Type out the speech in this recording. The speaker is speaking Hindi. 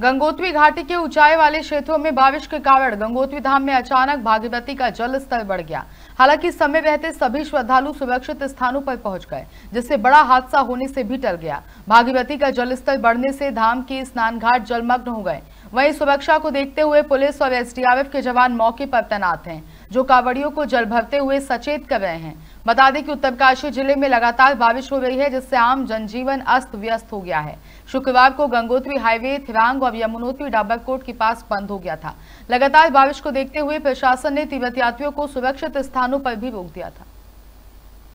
गंगोत्री घाटी के ऊंचाई वाले क्षेत्रों में बारिश के कारण गंगोत्री धाम में अचानक भागीरथी का जल स्तर बढ़ गया हालांकि समय रहते सभी श्रद्धालु सुरक्षित स्थानों पर पहुंच गए जिससे बड़ा हादसा होने से भी टल गया भागीरथी का जल स्तर बढ़ने से धाम के स्नान घाट जलमग्न हो गए वहीं सुरक्षा को देखते हुए पुलिस और एस के जवान मौके पर तैनात हैं जो कावड़ियों को जल भरते हुए सचेत कर रहे हैं बता दें कि उत्तरकाशी जिले में लगातार बारिश हो रही है जिससे आम जनजीवन अस्त व्यस्त हो गया है शुक्रवार को गंगोत्री हाईवे थिरांग और यमुनोत्री डाबरकोट के पास बंद हो गया था लगातार बारिश को देखते हुए प्रशासन ने यात्रियों को सुरक्षित स्थानों पर भी रोक दिया था